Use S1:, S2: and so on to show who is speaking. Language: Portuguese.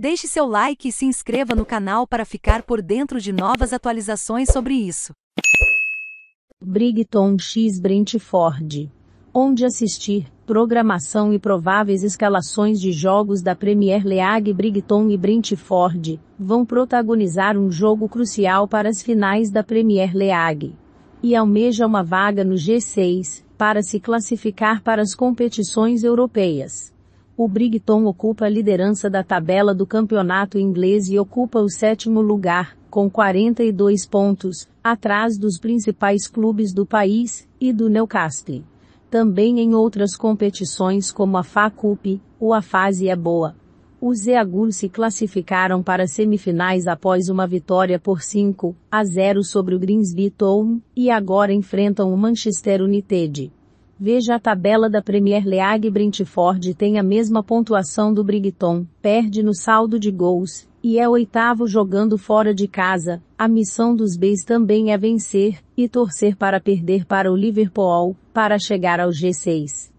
S1: Deixe seu like e se inscreva no canal para ficar por dentro de novas atualizações sobre isso. Brigton X Brentford. Onde assistir, programação e prováveis escalações de jogos da Premier League Brigton e Brentford vão protagonizar um jogo crucial para as finais da Premier League. E almeja uma vaga no G6 para se classificar para as competições europeias. O Brigton ocupa a liderança da tabela do campeonato inglês e ocupa o sétimo lugar, com 42 pontos, atrás dos principais clubes do país e do Newcastle. Também em outras competições como a FA Cup, o a fase é boa. Os Eagles se classificaram para semifinais após uma vitória por 5 a 0 sobre o Grimsby Town e agora enfrentam o Manchester United. Veja a tabela da Premier League Brentford tem a mesma pontuação do Brighton, perde no saldo de gols, e é oitavo jogando fora de casa. A missão dos Bays também é vencer, e torcer para perder para o Liverpool, para chegar ao G6.